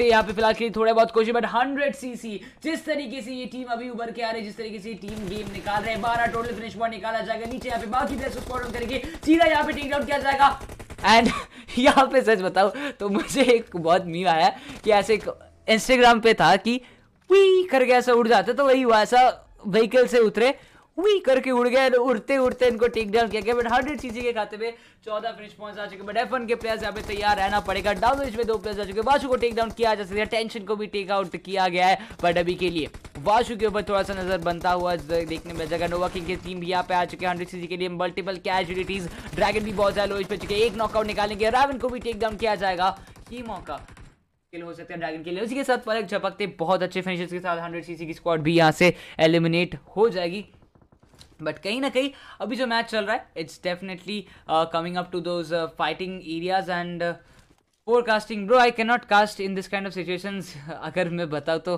यहाँ पे फिलहाल के थोड़े बहुत कोशिश बट हंड्रेड सीसी जिस तरीके से ये टीम अभी उभर के आ रही है जिस तरीके से टीम गेम निकाल रहे हैं बारह टोटल फिनिश पॉइंट निकाला जाएगा नीचे यहाँ पे बाकी प्लेयर्स करके सीधा यहाँ पे टेक डाउन किया जाएगा एंड यहाँ पे सच बताओ तो मुझे एक बहुत मीम आया कि ऐसे इंस्टाग्राम पे था कि वी करके ऐसा उड़ जाते तो वही हुआ ऐसा व्हीकल से उतरे वी करके उड़ गए तो उड़ते उड़ते इनको टेक डाउन किया गया बट हंड्रेड सी के खाते में चौदह फिनिश पॉइंट्स आ चुके बट एफ के प्लेयर्स यहाँ पे तैयार रहना पड़ेगा डाउन में दो प्लेयर्स आ चुके वाशु को टेक डाउन किया जा सकता है टेंशन को भी टेक आउट किया गया है बट अभी के लिए वाशु के ऊपर थोड़ा सा नजर बनता हुआ देखने में जगह नोवा किंग की टीम भी यहाँ पे आ चुके हंड्रेड सी के लिए मल्टीपल कैजुअलिटीज ड्रैगन भी बहुत ज्यादा लोज पे चुके एक नॉकआउट निकालेंगे रावन को भी टेक डाउन किया जाएगा ये मौका हो सकते हैं ड्रैगन के लिए उसी के साथ पलक झपकते बहुत अच्छे फिनिशर्स के साथ हंड्रेड सीसी की स्क्वाड भी यहाँ से एलिमिनेट हो जाएगी बट कहीं ना कहीं अभी जो मैच चल रहा है it's definitely coming up to those fighting areas and casting bro I can not cast in this kind of situation अगर मैं बताऊँ तो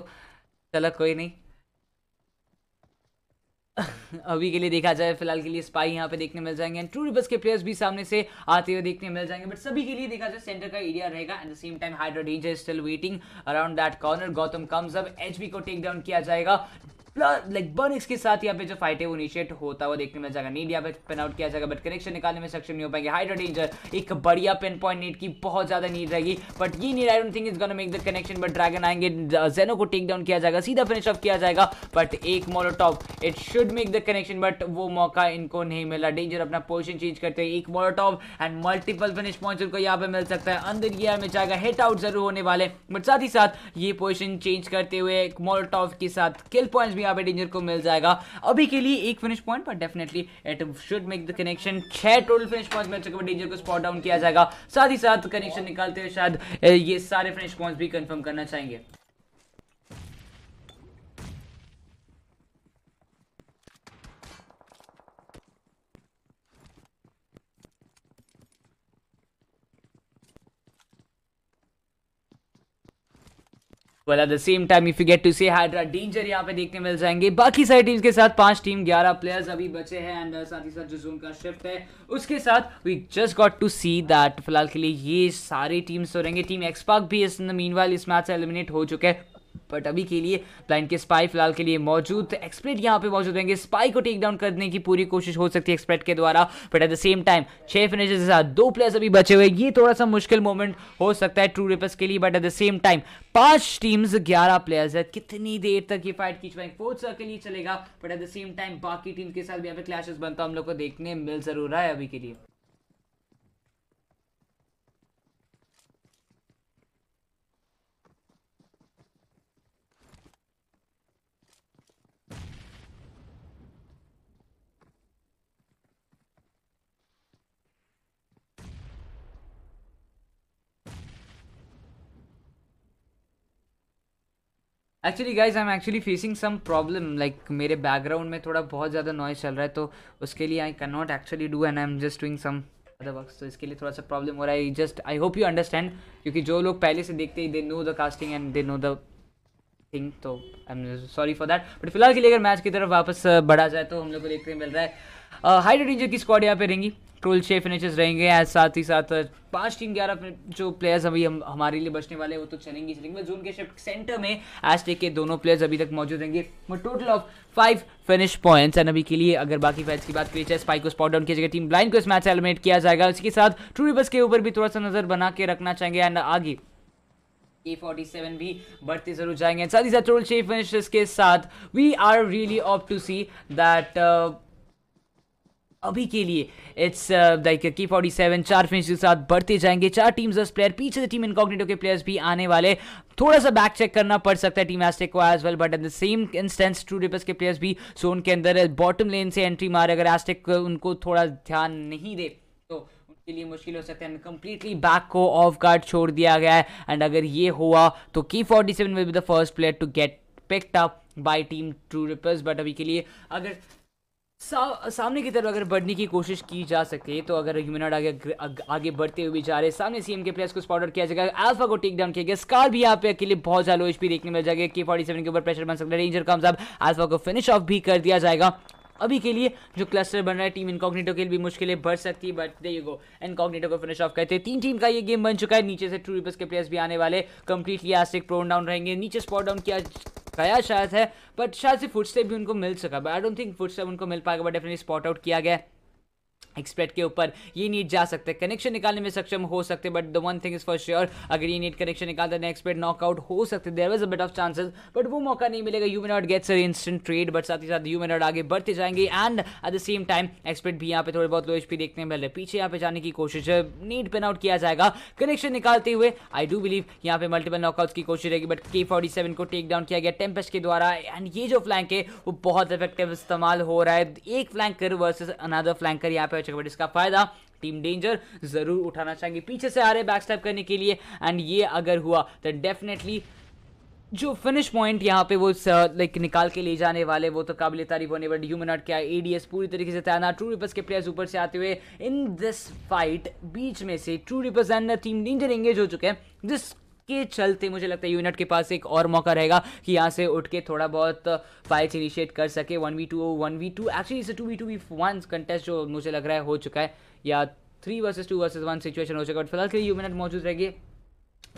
चला कोई नहीं अभी के लिए देखा जाए फिलहाल के लिए स्पाई यहाँ पे देखने मिल जाएंगे एंड ट्रू रिबस के प्लेयर्स भी सामने से आते हुए देखने मिल जाएंगे बट सभी के लिए देखा जाए सेंटर का एरिया रहेगा at the same time Hydro Danger still waiting around that corner Gautam comes अब एच को टेक डाउन किया जाएगा लाइक बर्निक्स के साथ यहाँ पे जो फाइट है वो इनिशिएट होता हुआ देखने में जाएगा नीड यहाँ पे पेन आउट किया जाएगा बट कनेक्शन निकालने में सक्षम नहीं हो पाएंगे हाइड्रो डेंजर एक बढ़िया पेन पॉइंट नीड की बहुत ज्यादा नीड रहेगी बट ये need I don't think is gonna make the connection but dragon आएंगे जेनो को टेक डाउन किया जाएगा सीधा फिनिश ऑफ किया जाएगा बट एक molotov it should make the connection but वो मौका इनको नहीं मिला डेंजर अपना पोजिशन चेंज करते हैं एक molotov and multiple finish point उनको यहाँ पे मिल सकता है अंदर ये में जाएगा हिट आउट जरूर होने वाले बट साथ ही साथ ये पोजिशन चेंज करते हुए एक मोलोटॉप के साथ किल पॉइंट भी यहाँ पे डेंजर को मिल जाएगा अभी के लिए एक फिनिश पॉइंट पर definitely it should make the connection छह टोटल फिनिश पॉइंट मिल चुके डेंजर को स्पॉट डाउन किया जाएगा साथ ही साथ कनेक्शन निकालते हुए शायद ये सारे फिनिश पॉइंट भी कंफर्म करना चाहेंगे well at the same time if you get to see Hydra Danger यहाँ पे देखने मिल जाएंगे बाकी सारी टीम्स के साथ पांच टीम ग्यारह प्लेयर्स अभी बचे हैं एंड uh, साथ ही साथ जो जोन का शिफ्ट है उसके साथ we just got to see that फिलहाल के लिए ये सारी टीम्स हो रहेंगे टीम एक्सपाक भी इस मीन इस मैच से एलिमिनेट हो चुके हैं बट अभी के लिए ब्लाइंड के स्पाई फिलहाल के लिए मौजूद एक्सप्रेट यहाँ पे मौजूद रहेंगे स्पाई को टेक डाउन करने की पूरी कोशिश हो सकती है एक्सप्रेट के द्वारा but at the same time छह फिनिशर्स के साथ दो प्लेयर्स अभी बचे हुए ये थोड़ा सा मुश्किल मोमेंट हो सकता है ट्रू रेपर्स के लिए but at the same time पांच टीम्स ग्यारह प्लेयर्स है कितनी देर तक ये फाइट खींचवाएंगे फोर्थ सर्कल लिए चलेगा but at the same time बाकी टीम के साथ भी यहाँ पे क्लैशेस बनता हम लोग को देखने मिल जरूर रहा है अभी के लिए actually guys I am actually facing some problem like मेरे बैकग्राउंड में थोड़ा बहुत ज़्यादा नॉइज चल रहा है तो उसके लिए I can not actually do and I am just doing some other work तो इसके लिए थोड़ा सा प्रॉब्लम हो रहा है just I hope you understand क्योंकि जो लोग पहले से देखते ही they know the casting and they know the thing तो I am sorry for that but फिलहाल के लिए अगर मैच की तरफ वापस बढ़ा जाए तो हम लोग को देखते मिल रहा है हाइड्रेट रेंजर की स्क्वाड यहाँ पे रहेंगी टोल छः फिनिशेस रहेंगे एज साथ ही साथ पांच टीम ग्यारह जो प्लेयर्स अभी हम हमारे लिए बचने वाले हैं वो तो चलेंगे चलेंगे जोन के शिफ्ट सेंटर में एज टेक के दोनों प्लेयर्स अभी तक मौजूद रहेंगे total of five finish points and अभी के लिए अगर बाकी फैच की बात करिए स्पाइक को स्पॉट डाउन किया जाएगा टीम ब्लाइंड को इस मैच एलिमिनेट किया जाएगा उसके साथ ट्रू रिवर्स के ऊपर भी थोड़ा सा नज़र बना के रखना चाहेंगे एंड आगे ए फोर्टी सेवन भी बढ़ते जरूर जाएंगे साथ ही साथ ट्रोल छः फिनिशेस के साथ we are really off to see that अभी के लिए it's like K forty seven चार फिनिश के साथ बढ़ते जाएंगे चार टीम्स दस प्लेयर पीछे से टीम इनकॉग्नेटो के प्लेयर्स भी आने वाले थोड़ा सा बैक चेक करना पड़ सकता है टीम एस्टेक को as well but at the same instance True Rippers के प्लेयर्स भी जोन के अंदर बॉटम लेन से एंट्री मारे अगर एस्टेक उनको थोड़ा ध्यान नहीं दे तो के लिए मुश्किल हो सकता है कंप्लीटली बैक को ऑफ गार्ड छोड़ दिया गया है एंड अगर ये हुआ तो K forty seven will be the first player to get picked up by team True Rippers but अभी के लिए अगर सा, सामने की तरफ अगर बढ़ने की कोशिश की जा सके तो अगर ह्यूमनॉइड आगे आगे बढ़ते हुए जा रहे सामने सीएम के प्लेयर्स को स्पॉट आउट किया जाएगा अल्फा को टेक डाउन किया गया स्कार भी यहाँ पे अकेले बहुत ज्यादा लो एचपी देखने मिल जाएगा के फोर्टी सेवन के ऊपर प्रेशर बन सकता है रेंजर कम्स अब अल्फा को फिनिश ऑफ भी कर दिया जाएगा अभी के लिए जो क्लस्टर बन रहा है टीम इनकॉग्निटो के लिए भी मुश्किलें बढ़ सकती है बट दे गो इनकॉग्निटो को फिनिश ऑफ करते हैं तीन टीम का ये गेम बन चुका है नीचे से ट्रू रिपर्स के प्लेयर्स भी आने वाले कंप्लीटली आज से प्रोन डाउन रहेंगे नीचे स्पॉट डाउन किया गया शायद है बट शायद से फुटस्टेप भी उनको मिल सका but I don't think footstep उनको मिल पाएगा बट डेफिनेटली स्पॉट आउट किया गया एक्सप्रेट के ऊपर ये नीट जा सकते हैं कनेक्शन निकालने में सक्षम हो सकते but the one thing is for sure अगर ये नीट कनेक्शन निकालते हैं एक्सप्रेट नॉकआउट हो सकते there was a bit of chances but वो मौका नहीं मिलेगा you may not gets instant trade but साथ ही साथ यू मे नॉट आगे बढ़ते जाएंगे and at the same time एक्सप्रेट भी यहाँ पे थोड़े बहुत लो एचपी देखने में पहले पीछे यहाँ पे जाने की कोशिश है नीट पेन आउट किया जाएगा कनेक्शन निकालते हुए आई डू बिलीव यहाँ पे मल्टीपल नॉकआउट की कोशिश रहेगी बट के फोर्टी सेवन को टेक डाउन किया गया टेम्पेस्ट के द्वारा एंड ये जो फ्लैंक है वो बहुत इफेक्टिव इस्तेमाल हो रहा है एक फ्लैंकर वर्सेज अनदर फ्लैंकर यहाँ पे सकते बट इसका फायदा टीम डेंजर जरूर उठाना चाहेंगे पीछे से आ रहे बैक स्टेप करने के लिए एंड ये अगर हुआ तो डेफिनेटली जो फिनिश पॉइंट यहाँ पे वो लाइक uh, निकाल के ले जाने वाले वो तो काबिल तारीफ होने बट ह्यूमन आर्ट क्या एडीएस पूरी तरीके से तैनात ट्रू रिपर्स के प्लेयर्स ऊपर से आते हुए इन दिस फाइट बीच में से True Rippers and team Danger engage हो चुके हैं जिस के चलते मुझे लगता है यूनिट के पास एक और मौका रहेगा कि यहाँ से उठ के थोड़ा बहुत फाइट्स इनिशिएट कर सके one v two one v two actually इसे two v two v one contest जो मुझे लग रहा है हो चुका है या three versus two versus one situation हो चुका है फिलहाल के लिए यूनिट मौजूद रहेगी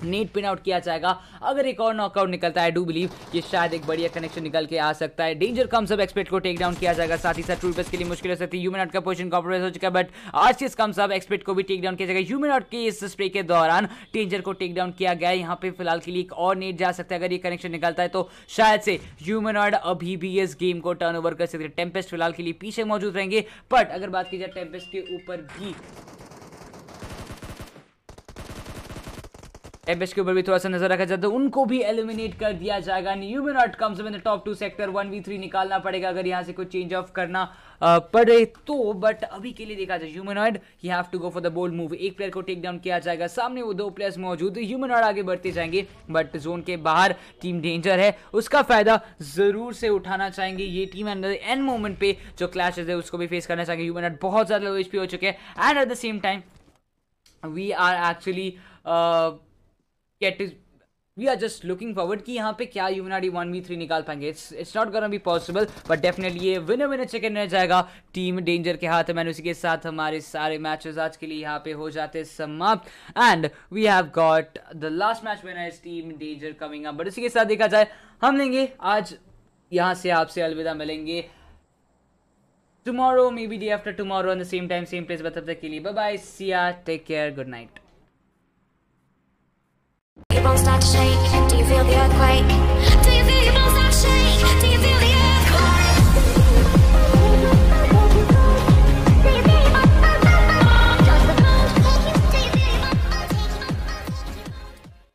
नीट पिन आउट किया जाएगा अगर एक और नॉकआउट निकलता है डू बिलीव ये शायद एक बढ़िया कनेक्शन निकल के आ सकता है डेंजर कम सब एक्सपेक्ट को टेक डाउन किया जाएगा साथ ही साथ ट्रूपेस के लिए मुश्किल हो सकती है ह्यूमन आउट का पोजिशन कॉम्प्रोमाइज हो चुका है बट आरसीएस कम सब एक्सपेक्ट को भी टेक डाउन किया जाएगा ह्यूमन आउट के इस स्प्रे के दौरान डेंजर को टेक डाउन किया गया यहाँ पे फिलहाल के लिए एक और नेट जा सकता है अगर ये कनेक्शन निकलता है तो शायद से ह्यूमन आउट अभी भी इस गेम को टर्न ओवर कर सकते हैं टेम्पेस्ट फिलहाल के लिए पीछे मौजूद रहेंगे बट अगर बात की जाए टेम्पेस्ट के ऊपर भी एमएस के ऊपर भी थोड़ा सा नजर रखा जाता तो है उनको भी एलिमिनेट कर दिया जाएगा new may not comes in the top two sector one v three निकालना पड़ेगा अगर यहाँ से कुछ चेंज ऑफ करना पड़े तो बट अभी के लिए देखा जाए Humanoid you have to go for the bold move एक प्लेयर को टेक डाउन किया जाएगा सामने वो दो प्लेयर्स मौजूद ह्यूमनॉइड आगे बढ़ते जाएंगे बट जोन के बाहर टीम डेंजर है उसका फायदा जरूर से उठाना चाहेंगे ये टीम एंड एंड मोमेंट पे जो क्लैशेज है उसको भी फेस करना चाहेंगे ह्यूमनॉइड बहुत ज़्यादा लो हो चुके हैं and at the same time we are actually yet is we are just looking forward कि यहाँ पे क्या यूनाडी वन वी थ्री निकाल पाएंगे it's it's not gonna be possible but definitely ये विनर विनर चिकन रह जाएगा टीम डेंजर के हाथ मैंने उसी के साथ हमारे सारे मैचेस आज के लिए यहाँ पे हो जाते समाप्त and we have got the last match winner is team Danger coming up but उसी के साथ देखा जाए हम लेंगे आज यहाँ से आपसे अलविदा मिलेंगे tomorrow may be day after tomorrow on the same time same place बता के लिए bye bye see ya take care good night bones start to shake? Do you feel the earthquake?